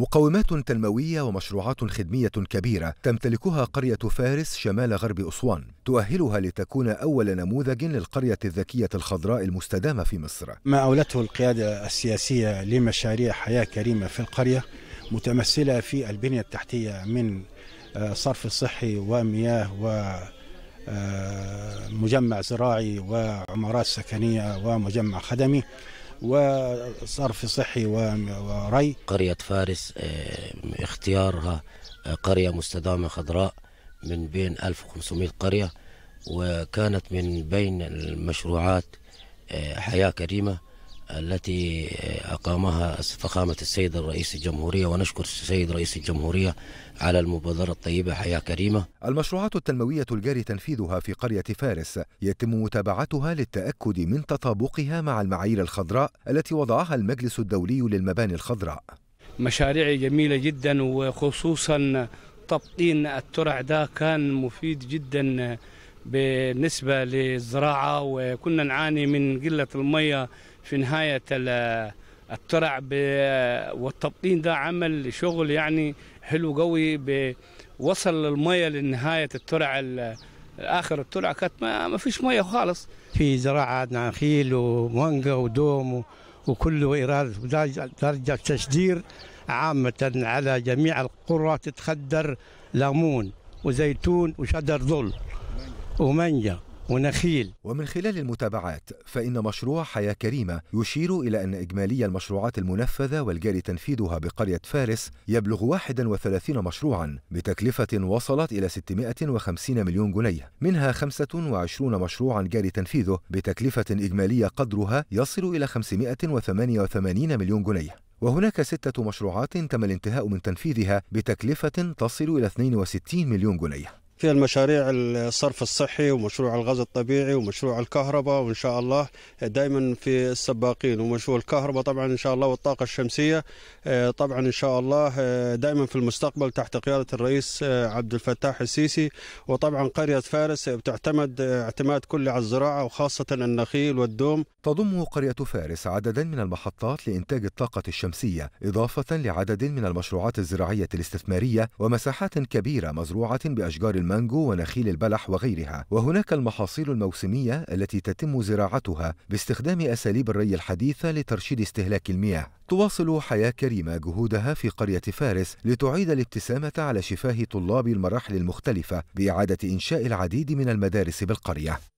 مقومات تنموية ومشروعات خدمية كبيرة تمتلكها قرية فارس شمال غرب أسوان تؤهلها لتكون أول نموذج للقرية الذكية الخضراء المستدامة في مصر ما أولته القيادة السياسية لمشاريع حياة كريمة في القرية متمثلة في البنية التحتية من آه، صرف صحي ومياه و آه، مجمع زراعي وعمارات سكنية ومجمع خدمي وصرف صحي وري قرية فارس آه، اختيارها آه، قرية مستدامة خضراء من بين 1500 قرية وكانت من بين المشروعات آه، حياة كريمة التي أقامها فخامة السيد الرئيس الجمهورية ونشكر السيد رئيس الجمهورية على المبادرة الطيبة حياة كريمة المشروعات التنموية الجاري تنفيذها في قرية فارس يتم متابعتها للتأكد من تطابقها مع المعايير الخضراء التي وضعها المجلس الدولي للمباني الخضراء مشاريع جميلة جدا وخصوصا تبطين الترع ده كان مفيد جدا بالنسبة للزراعة وكنا نعاني من قلة المية في نهاية الترع والتبطين ده عمل شغل يعني حلو قوي بوصل المية لنهاية الترع اخر الترعه كانت ما, فيش ميه خالص في زراعه نخيل ومانجا ودوم وكله ايراد درجه تشجير عامه على جميع القرى تتخدر ليمون وزيتون وشدر ظل ومانجا ونخيل ومن خلال المتابعات فإن مشروع حياة كريمة يشير إلى أن إجمالي المشروعات المنفذة والجاري تنفيذها بقرية فارس يبلغ 31 مشروعا بتكلفة وصلت إلى 650 مليون جنيه منها 25 مشروعا جاري تنفيذه بتكلفة إجمالية قدرها يصل إلى 588 مليون جنيه وهناك ستة مشروعات تم الانتهاء من تنفيذها بتكلفة تصل إلى 62 مليون جنيه فيها المشاريع الصرف الصحي ومشروع الغاز الطبيعي ومشروع الكهرباء وان شاء الله دائما في السباقين ومشروع الكهرباء طبعا ان شاء الله والطاقه الشمسيه آه، طبعا ان شاء الله آه، دائما في المستقبل تحت قياده الرئيس آه، عبد الفتاح السيسي وطبعا قريه فارس بتعتمد اعتماد كلي على الزراعه وخاصه النخيل والدوم تضم قريه فارس عددا من المحطات لانتاج الطاقه الشمسيه اضافه لعدد من المشروعات الزراعيه الاستثماريه ومساحات كبيره مزروعه باشجار الم المانجو ونخيل البلح وغيرها وهناك المحاصيل الموسمية التي تتم زراعتها باستخدام أساليب الري الحديثة لترشيد استهلاك المياه تواصل حياة كريمة جهودها في قرية فارس لتعيد الابتسامة على شفاه طلاب المراحل المختلفة بإعادة إنشاء العديد من المدارس بالقرية